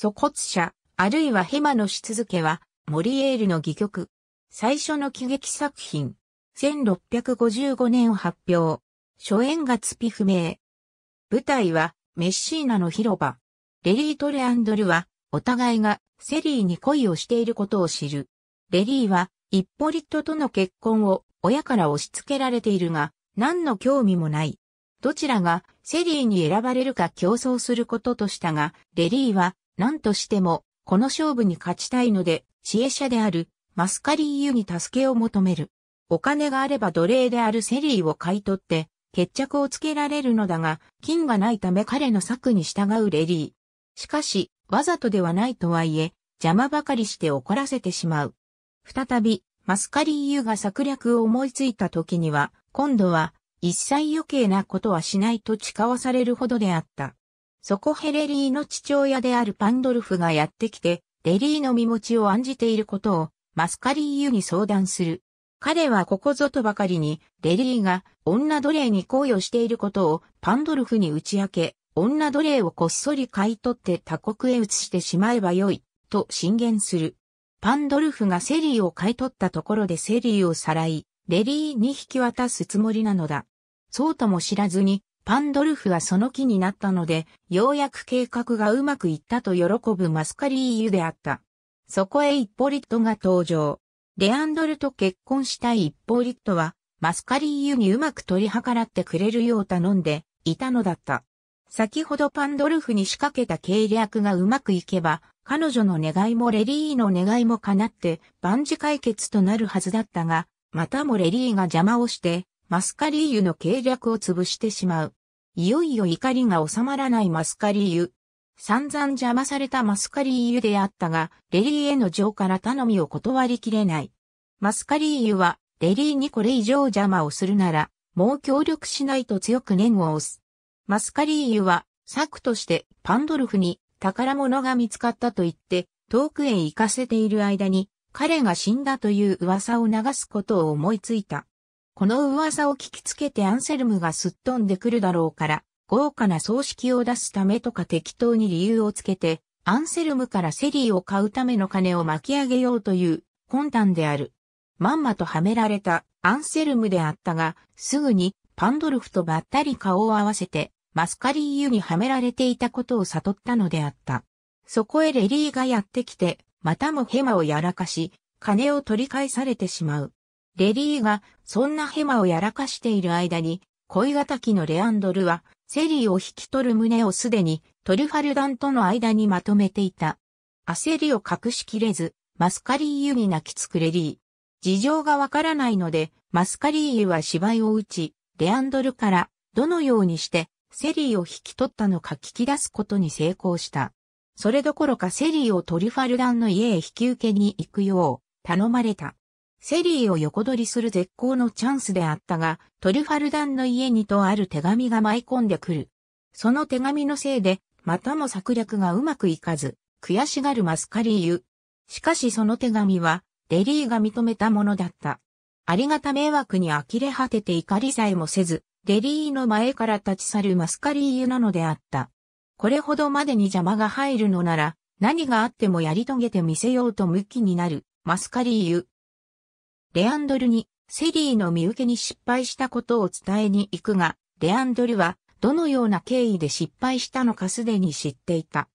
粗骨者、あるいはヘマのし続けは、モリエールの戯曲。最初の喜劇作品。1655年を発表。初演が月不明。舞台は、メッシーナの広場。レリーとレアンドルは、お互いがセリーに恋をしていることを知る。レリーは、イッポリットとの結婚を親から押し付けられているが、何の興味もない。どちらがセリーに選ばれるか競争することとしたが、レリーは何としても、この勝負に勝ちたいので、知恵者である、マスカリーユに助けを求める。お金があれば奴隷であるセリーを買い取って、決着をつけられるのだが、金がないため彼の策に従うレリー。しかし、わざとではないとはいえ、邪魔ばかりして怒らせてしまう。再び、マスカリーユが策略を思いついた時には、今度は、一切余計なことはしないと誓わされるほどであった。そこヘレリーの父親であるパンドルフがやってきて、レリーの身持ちを案じていることをマスカリーユに相談する。彼はここぞとばかりに、レリーが女奴隷に行為をしていることをパンドルフに打ち明け、女奴隷をこっそり買い取って他国へ移してしまえばよい、と進言する。パンドルフがセリーを買い取ったところでセリーをさらい、レリーに引き渡すつもりなのだ。そうとも知らずに、パンドルフはその気になったので、ようやく計画がうまくいったと喜ぶマスカリーユであった。そこへイッポリットが登場。レアンドルと結婚したいイッポリットは、マスカリーユにうまく取り計らってくれるよう頼んでいたのだった。先ほどパンドルフに仕掛けた計略がうまくいけば、彼女の願いもレリーの願いも叶って万事解決となるはずだったが、またもレリーが邪魔をして、マスカリーユの計略を潰してしまう。いよいよ怒りが収まらないマスカリーユ。散々邪魔されたマスカリーユであったが、レリーへの情から頼みを断りきれない。マスカリーユは、レリーにこれ以上邪魔をするなら、もう協力しないと強く念を押す。マスカリーユは、策としてパンドルフに宝物が見つかったと言って、遠くへ行かせている間に、彼が死んだという噂を流すことを思いついた。この噂を聞きつけてアンセルムがすっ飛んでくるだろうから、豪華な葬式を出すためとか適当に理由をつけて、アンセルムからセリーを買うための金を巻き上げようという魂胆である。まんまとはめられたアンセルムであったが、すぐにパンドルフとばったり顔を合わせて、マスカリーユにはめられていたことを悟ったのであった。そこへレリーがやってきて、またもヘマをやらかし、金を取り返されてしまう。レリーがそんなヘマをやらかしている間に、恋敵のレアンドルは、セリーを引き取る胸をすでにトリファルダンとの間にまとめていた。焦りを隠しきれず、マスカリーユに泣きつくレリー。事情がわからないので、マスカリーユは芝居を打ち、レアンドルからどのようにしてセリーを引き取ったのか聞き出すことに成功した。それどころかセリーをトリファルダンの家へ引き受けに行くよう頼まれた。セリーを横取りする絶好のチャンスであったが、トルファルダンの家にとある手紙が舞い込んでくる。その手紙のせいで、またも策略がうまくいかず、悔しがるマスカリーユ。しかしその手紙は、デリーが認めたものだった。ありがた迷惑に呆れ果てて怒りさえもせず、デリーの前から立ち去るマスカリーユなのであった。これほどまでに邪魔が入るのなら、何があってもやり遂げてみせようと向きになる、マスカリーユ。レアンドルにセリーの身請けに失敗したことを伝えに行くが、レアンドルはどのような経緯で失敗したのかすでに知っていた。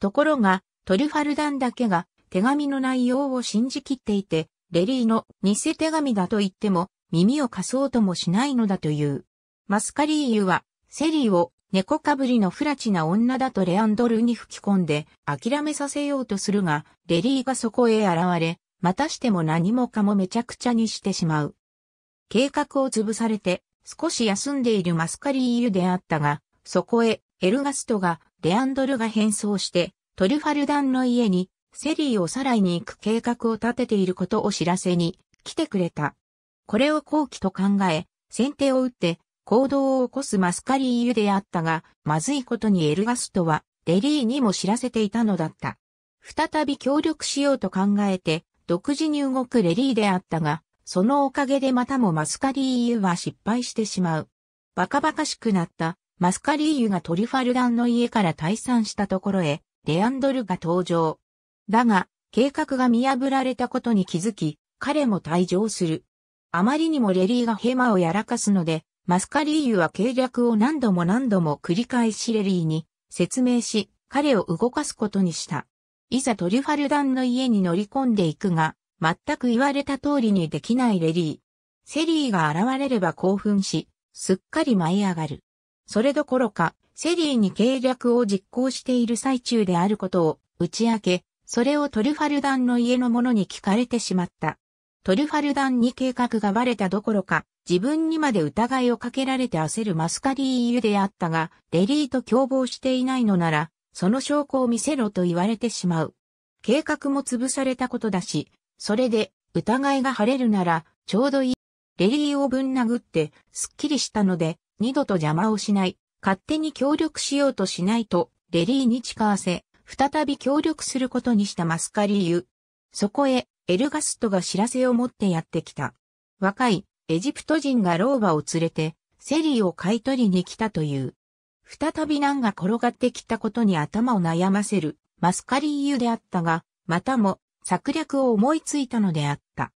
ところが、トリュファルダンだけが手紙の内容を信じきっていて、レリーの偽手紙だと言っても耳を貸そうともしないのだという。マスカリーユはセリーを猫かぶりの不らちな女だとレアンドルに吹き込んで諦めさせようとするが、レリーがそこへ現れ、またしても何もかもめちゃくちゃにしてしまう。計画を潰されて、少し休んでいるマスカリーユであったが、そこへ、エルガストが、レアンドルが変装して、トリュファルダンの家に、セリーをさらいに行く計画を立てていることを知らせに、来てくれた。これを後期と考え、先手を打って、行動を起こすマスカリーユであったが、まずいことにエルガストは、デリーにも知らせていたのだった。再び協力しようと考えて、独自に動くレリーであったが、そのおかげでまたもマスカリーユは失敗してしまう。バカバカしくなったマスカリーユがトリファルダンの家から退散したところへ、レアンドルが登場。だが、計画が見破られたことに気づき、彼も退場する。あまりにもレリーがヘマをやらかすので、マスカリーユは計略を何度も何度も繰り返しレリーに説明し、彼を動かすことにした。いざトリュファルダンの家に乗り込んでいくが、全く言われた通りにできないレリー。セリーが現れれば興奮し、すっかり舞い上がる。それどころか、セリーに計略を実行している最中であることを打ち明け、それをトリュファルダンの家の者に聞かれてしまった。トリュファルダンに計画がバレたどころか、自分にまで疑いをかけられて焦るマスカリーユであったが、レリーと共謀していないのなら、その証拠を見せろと言われてしまう。計画も潰されたことだし、それで疑いが晴れるならちょうどいい。レリーをぶん殴ってすっきりしたので二度と邪魔をしない。勝手に協力しようとしないとレリーに誓わせ、再び協力することにしたマスカリーユ。そこへエルガストが知らせを持ってやってきた。若いエジプト人が老婆を連れてセリーを買い取りに来たという。再び難が転がってきたことに頭を悩ませるマスカリーユであったが、またも策略を思いついたのであった。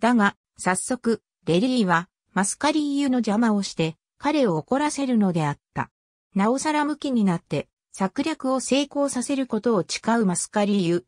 だが、早速、レリーはマスカリーユの邪魔をして彼を怒らせるのであった。なおさら向きになって策略を成功させることを誓うマスカリーユ。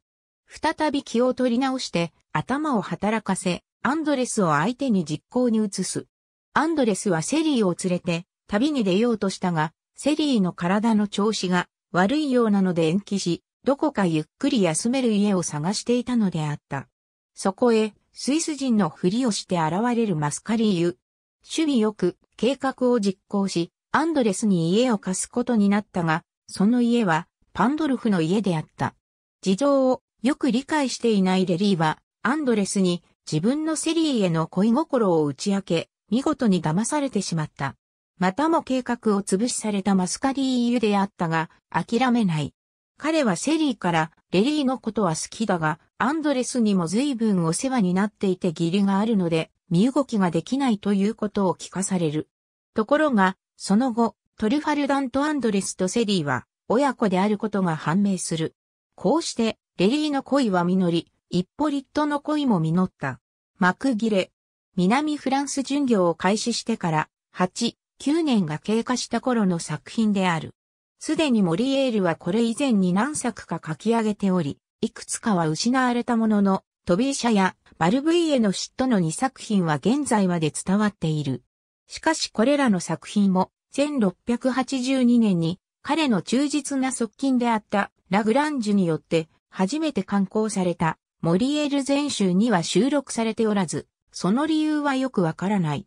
再び気を取り直して頭を働かせ、アンドレスを相手に実行に移す。アンドレスはセリーを連れて旅に出ようとしたが、セリーの体の調子が悪いようなので延期し、どこかゆっくり休める家を探していたのであった。そこへ、スイス人のふりをして現れるマスカリーユ。趣味よく計画を実行し、アンドレスに家を貸すことになったが、その家はパンドルフの家であった。事情をよく理解していないレリーは、アンドレスに自分のセリーへの恋心を打ち明け、見事に騙されてしまった。またも計画を潰しされたマスカリーユであったが、諦めない。彼はセリーからレリーのことは好きだが、アンドレスにも随分お世話になっていて義理があるので、身動きができないということを聞かされる。ところが、その後、トルファルダンとアンドレスとセリーは、親子であることが判明する。こうして、レリーの恋は実り、一歩リットの恋も実った。幕切れ。南フランス巡業を開始してから、8、9年が経過した頃の作品である。すでにモリエールはこれ以前に何作か書き上げており、いくつかは失われたものの、トビーシャやバルブイエの嫉妬の2作品は現在まで伝わっている。しかしこれらの作品も、1682年に彼の忠実な側近であったラグランジュによって初めて刊行されたモリエール全集には収録されておらず、その理由はよくわからない。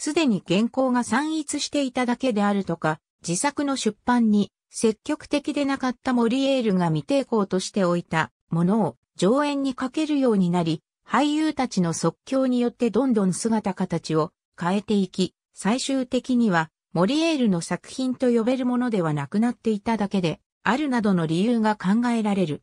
すでに原稿が散逸していただけであるとか、自作の出版に積極的でなかったモリエールが未抵抗としておいたものを上演にかけるようになり、俳優たちの即興によってどんどん姿形を変えていき、最終的にはモリエールの作品と呼べるものではなくなっていただけで、あるなどの理由が考えられる。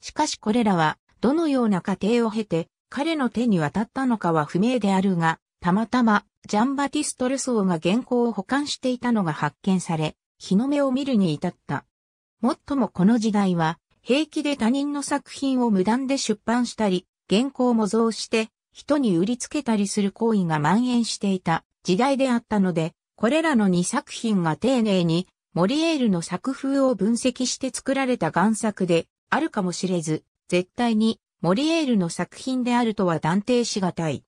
しかしこれらは、どのような過程を経て、彼の手に渡ったのかは不明であるが、たまたまジャンバティスト・ルソーが原稿を保管していたのが発見され、日の目を見るに至った。もっともこの時代は、平気で他人の作品を無断で出版したり、原稿も増して、人に売りつけたりする行為が蔓延していた時代であったので、これらの2作品が丁寧に、モリエールの作風を分析して作られた贋作であるかもしれず、絶対にモリエールの作品であるとは断定しがたい。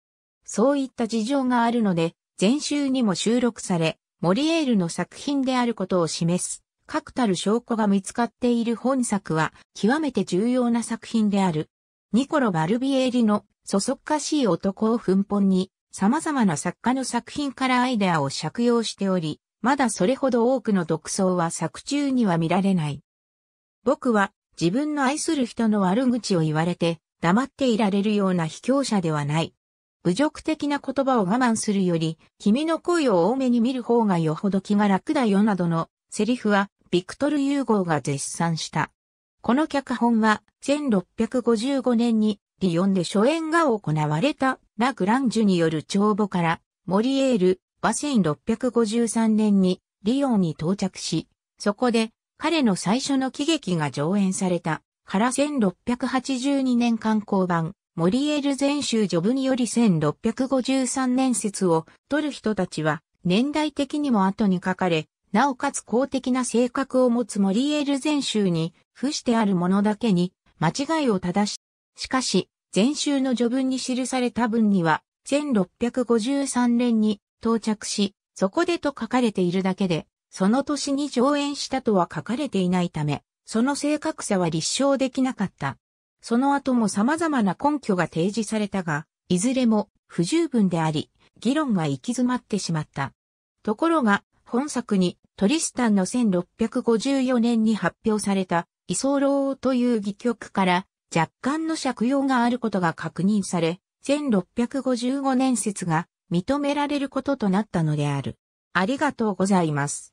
そういった事情があるので、前週にも収録され、モリエールの作品であることを示す、確たる証拠が見つかっている本作は、極めて重要な作品である。ニコロ・バルビエーリの、そそっかしい男を奮本に、様々な作家の作品からアイデアを借用しており、まだそれほど多くの独創は作中には見られない。僕は自分の愛する人の悪口を言われて黙っていられるような卑怯者ではない。侮辱的な言葉を我慢するより、君の声を多めに見る方がよほど気が楽だよなどのセリフは、ビクトル・ユーゴーが絶賛した。この脚本は、1655年に、リヨンで初演が行われた、ラ・グランジュによる帳簿から、モリエールは1653年に、リヨンに到着し、そこで、彼の最初の喜劇が上演された、から1682年刊行版、モリエル全州序文より1653年説を取る人たちは年代的にも後に書かれ、なおかつ公的な性格を持つモリエル全州に付してあるものだけに間違いを正し、しかし、全州の序文に記された文には、1653年に到着し、そこでと書かれているだけで、その年に上演したとは書かれていないため、その正確さは立証できなかった。その後も様々な根拠が提示されたが、いずれも不十分であり、議論が行き詰まってしまった。ところが、本作にトリスタンの1654年に発表された居候という戯曲から若干の借用があることが確認され、1655年説が認められることとなったのである。ありがとうございます。